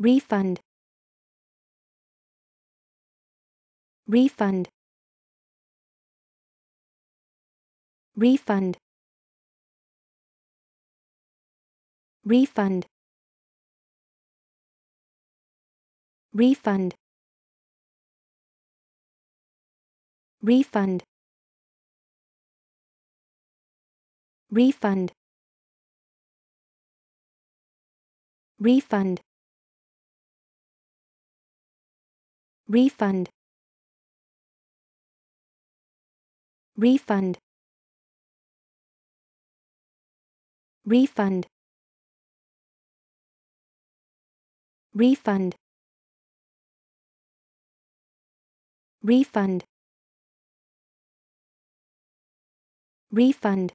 refund refund refund refund refund refund refund refund refund refund refund refund refund refund